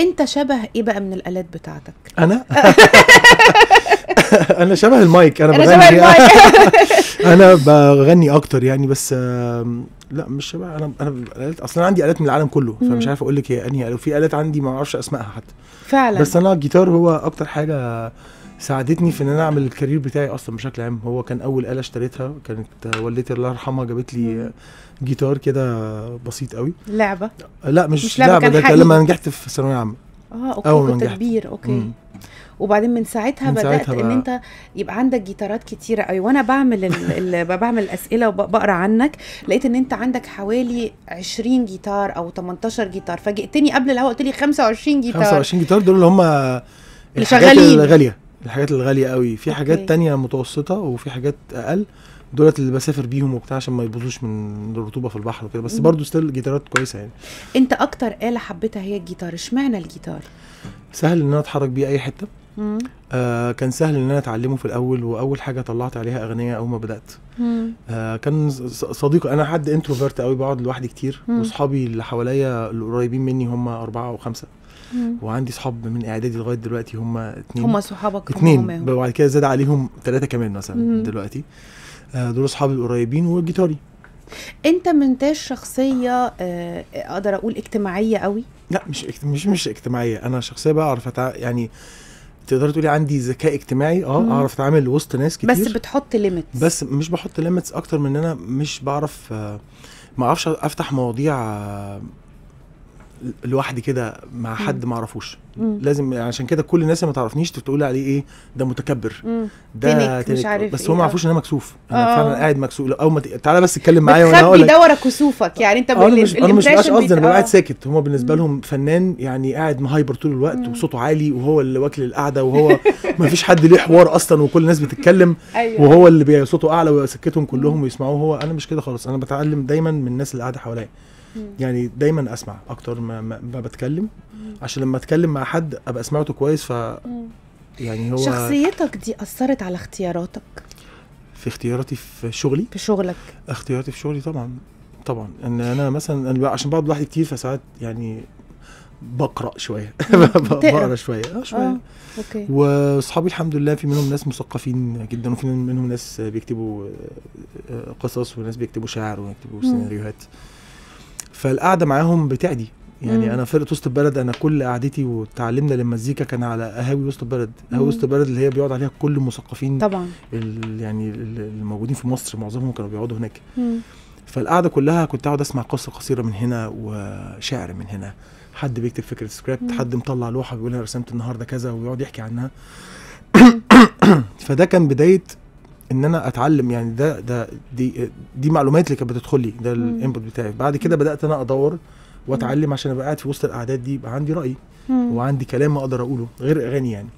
انت شبه ايه بقى من الالات بتاعتك انا انا شبه المايك انا, بغني انا بغني اكتر يعني بس لا مش شبه انا انا الالات اصلا عندي الات من العالم كله فمش عارف اقول لك هي انهي الات في الات عندي ما اعرفش اسمائها حتى فعلا بس انا الجيتار هو اكتر حاجه ساعدتني في ان انا اعمل الكارير بتاعي اصلا بشكل عام هو كان اول اله اشتريتها كانت والدتي الله يرحمها جابت لي جيتار كده بسيط قوي لعبه لا مش, مش لعبه, لعبة ده لما نجحت في ثانويه عامه اه اوكي كنت كبير اوكي مم. وبعدين من ساعتها من بدات ساعتها ان انت يبقى عندك جيتارات كتيره قوي وانا بعمل ال... بعمل الاسئله وبقرا عنك لقيت ان انت عندك حوالي 20 جيتار او 18 جيتار فاجئتني قبل الهوا قلت لي 25 جيتار 25 جيتار دول اللي هم الحاجات الغاليه الحاجات الغاليه قوي في حاجات تانية متوسطه وفي حاجات اقل دولت اللي بسافر بيهم وبتاع عشان ما يبوظوش من الرطوبه في البحر وكده بس برضه ستيل الجيتارات كويسه يعني انت اكتر اله حبيتها هي الجيتار اشمعنى الجيتار سهل ان انا اتحرك بيه اي حته آه كان سهل ان انا اتعلمه في الاول واول حاجه طلعت عليها اغنيه اول ما بدات آه كان صديق انا حد انتروفيرت قوي بقعد لوحدي كتير واصحابي اللي حواليا القريبين مني هم اربعه او خمسه وعندي صحاب من اعدادي لغايه دلوقتي هم اتنين هم صحابك اتنين وبعد كده زاد عليهم ثلاثه كمان مثلا مم. دلوقتي آه دول اصحابي القريبين وجيتاري انت منتاج شخصيه آه اقدر اقول اجتماعيه قوي لا مش مش مش اجتماعيه انا شخصيه بعرف يعني تقدري تقولي عندي ذكاء اجتماعي اه اعرف اتعامل وسط ناس كتير بس بتحط ليميتس بس مش بحط ليميتس اكتر من ان انا مش بعرف آه، ما اعرفش افتح مواضيع آه، لوحدي كده مع حد ما اعرفوش لازم عشان كده كل الناس اللي ما تعرفنيش تقول عليه ايه ده متكبر ده تنك مش عارف بس هو ايه. ما آه. يعرفوش ان انا مكسوف انا آه. فعلا قاعد مكسوف اول تعالى بس اتكلم معايا وانا اقول لك بيدور كسوفك يعني انت انا مش انا مش قصدي انا قاعد آه. ساكت هم بالنسبه لهم فنان يعني قاعد مهايبر طول الوقت وصوته عالي وهو اللي واكل القعده وهو ما فيش حد ليه حوار اصلا وكل الناس بتتكلم أيوة. وهو اللي صوته اعلى ويسكتهم كلهم ويسمعوه هو انا مش كده خالص انا بتعلم دايما من الناس اللي قاعده حواليا يعني دايما اسمع اكتر ما, ما, ما بتكلم عشان لما اتكلم مع حد ابقى سمعته كويس ف يعني هو شخصيتك دي اثرت على اختياراتك في اختياراتي في شغلي في شغلك اختياراتي في شغلي طبعا طبعا ان انا مثلا أنا عشان بقعد لوحدي كتير فساعات يعني بقرا شويه بقرا شويه اه شويه آه. اوكي واصحابي الحمد لله في منهم ناس مثقفين جدا وفي منهم ناس بيكتبوا آه، قصص وناس بيكتبوا شعر ويكتبوا سيناريوهات فالقعده معاهم بتعدي يعني مم. انا فرقه وسط البلد انا كل قعدتي وتعلمنا للمزيكا كان على قهاوي وسط البلد قهاوي وسط البلد اللي هي بيقعد عليها كل المثقفين طبعا ال يعني الموجودين في مصر معظمهم كانوا بيقعدوا هناك مم. فالقعده كلها كنت اقعد اسمع قصه قصيره من هنا وشعر من هنا حد بيكتب فكره سكريبت حد مطلع لوحه بيقول انا رسمت النهارده كذا ويقعد يحكي عنها فده كان بدايه ان انا اتعلم يعني ده ده دي دي معلومات اللي كانت بتدخل لي ده الانبوت بتاعي بعد كده بدات انا ادور واتعلم عشان ابقى قاعد في وسط الاعداد دي يبقى عندي راي وعندي كلام اقدر اقوله غير اغاني يعني